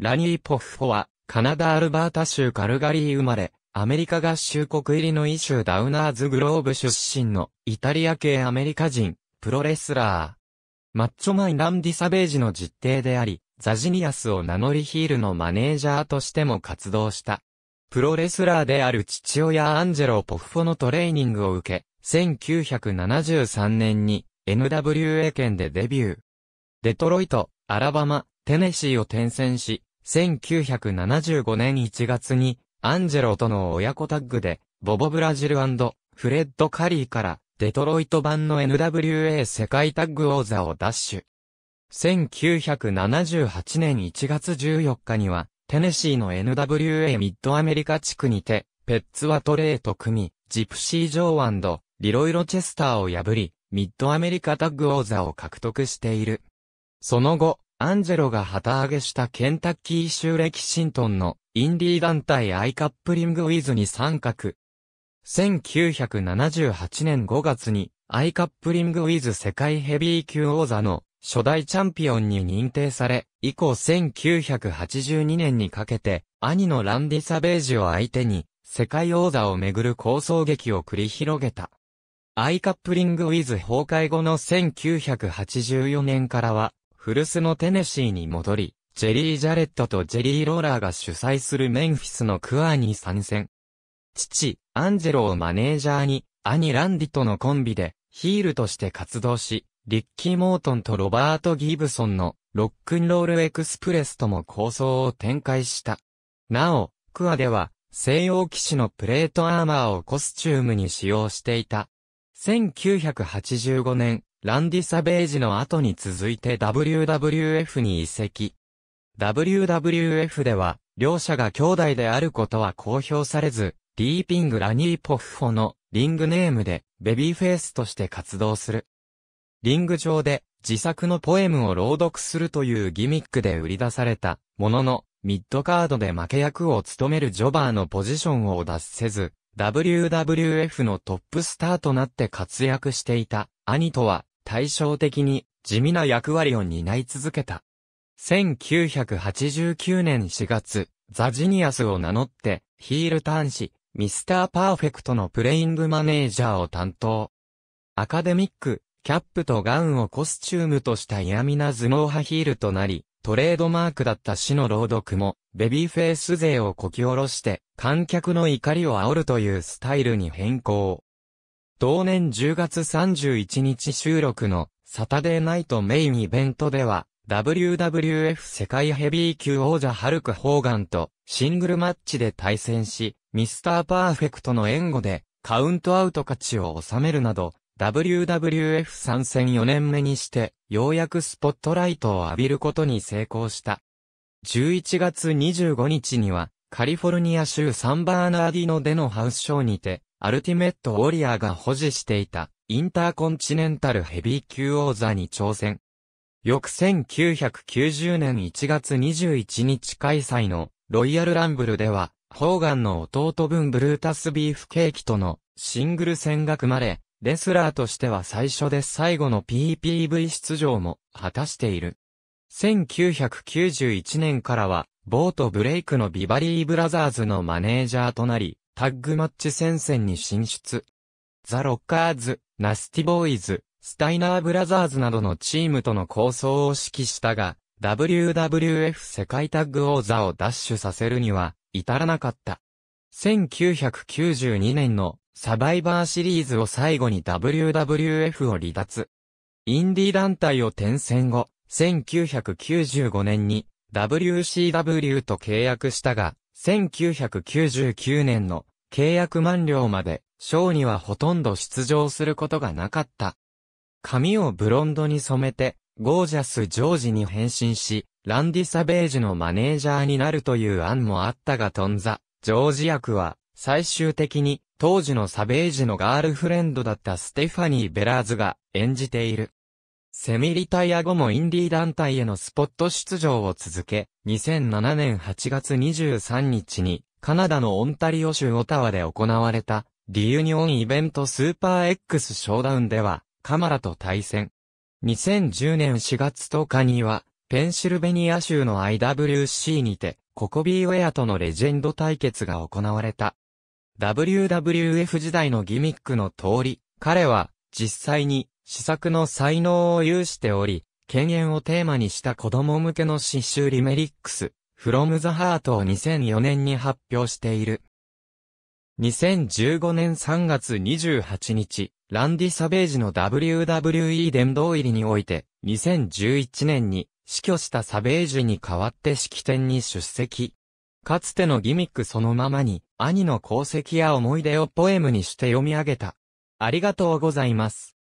ラニー・ポッフォは、カナダ・アルバータ州カルガリー生まれ、アメリカ合衆国入りのイ州ダウナーズグローブ出身のイタリア系アメリカ人、プロレスラー。マッチョマイ・ランディ・サベージの実弟であり、ザジニアスを名乗りヒールのマネージャーとしても活動した。プロレスラーである父親アンジェロ・ポッフォのトレーニングを受け、1973年に NWA 県でデビュー。デトロイト、アラバマ、テネシーを転戦し、1975年1月に、アンジェロとの親子タッグで、ボボブラジルフレッド・カリーから、デトロイト版の NWA 世界タッグ王座を奪取。1978年1月14日には、テネシーの NWA ミッドアメリカ地区にて、ペッツワトレーと組み、ジプシー・ジョーリロイロ・チェスターを破り、ミッドアメリカタッグ王座を獲得している。その後、アンジェロが旗揚げしたケンタッキー州レキシントンのインディー団体アイカップリングウィズに参画。1978年5月にアイカップリングウィズ世界ヘビー級王座の初代チャンピオンに認定され、以降1982年にかけて兄のランディ・サベージを相手に世界王座をめぐる構想劇を繰り広げた。アイカップリングウィズ崩壊後の1984年からは、古巣のテネシーに戻り、ジェリー・ジャレットとジェリー・ローラーが主催するメンフィスのクアに参戦。父、アンジェロをマネージャーに、兄ランディとのコンビで、ヒールとして活動し、リッキー・モートンとロバート・ギブソンの、ロックンロール・エクスプレスとも構想を展開した。なお、クアでは、西洋騎士のプレートアーマーをコスチュームに使用していた。1985年、ランディ・サベージの後に続いて WWF に移籍。WWF では、両者が兄弟であることは公表されず、ディーピング・ラニー・ポフホのリングネームでベビーフェイスとして活動する。リング上で自作のポエムを朗読するというギミックで売り出されたものの、ミッドカードで負け役を務めるジョバーのポジションを脱せず、WWF のトップスターとなって活躍していた兄とは対照的に地味な役割を担い続けた。1989年4月、ザ・ジニアスを名乗って、ヒール端子、ミスター・パーフェクトのプレイングマネージャーを担当。アカデミック、キャップとガウンをコスチュームとした嫌味な頭脳派ヒールとなり、トレードマークだった死の朗読も、ベビーフェイス勢をこき下ろして、観客の怒りを煽るというスタイルに変更。同年10月31日収録のサタデーナイトメインイベントでは、WWF 世界ヘビー級王者ハルク・ホーガンとシングルマッチで対戦し、ミスターパーフェクトの援護でカウントアウト勝ちを収めるなど、WWF 参戦4年目にして、ようやくスポットライトを浴びることに成功した。11月25日には、カリフォルニア州サンバーナーディノでのハウスショーにて、アルティメット・ウォリアーが保持していた、インターコンチネンタルヘビー級王座に挑戦。翌1990年1月21日開催のロイヤルランブルでは、ホーガンの弟分ブルータスビーフケーキとのシングル戦が組まれ、レスラーとしては最初で最後の PPV 出場も果たしている。1991年からは、ボートブレイクのビバリーブラザーズのマネージャーとなり、タッグマッチ戦線に進出。ザ・ロッカーズ、ナスティボーイズ、スタイナーブラザーズなどのチームとの構想を指揮したが、WWF 世界タッグ王座を奪取させるには、至らなかった。1992年のサバイバーシリーズを最後に WWF を離脱。インディ団体を転戦後、1995年に WCW と契約したが、1999年の契約満了まで、ショーにはほとんど出場することがなかった。髪をブロンドに染めて、ゴージャス・ジョージに変身し、ランディ・サベージのマネージャーになるという案もあったがとんざ、ジョージ役は、最終的に、当時のサベージのガールフレンドだったステファニー・ベラーズが演じている。セミリタイア後もインディー団体へのスポット出場を続け、2007年8月23日にカナダのオンタリオ州オタワで行われた、リユニオンイベントスーパー X ショーダウンでは、カマラと対戦。2010年4月10日には、ペンシルベニア州の IWC にて、ココビーウェアとのレジェンド対決が行われた。WWF 時代のギミックの通り、彼は、実際に、試作の才能を有しており、権限をテーマにした子供向けの刺繍リメリックス、From the Heart を2004年に発表している。2015年3月28日、ランディ・サベージの WWE 殿堂入りにおいて、2011年に死去したサベージに代わって式典に出席。かつてのギミックそのままに、兄の功績や思い出をポエムにして読み上げた。ありがとうございます。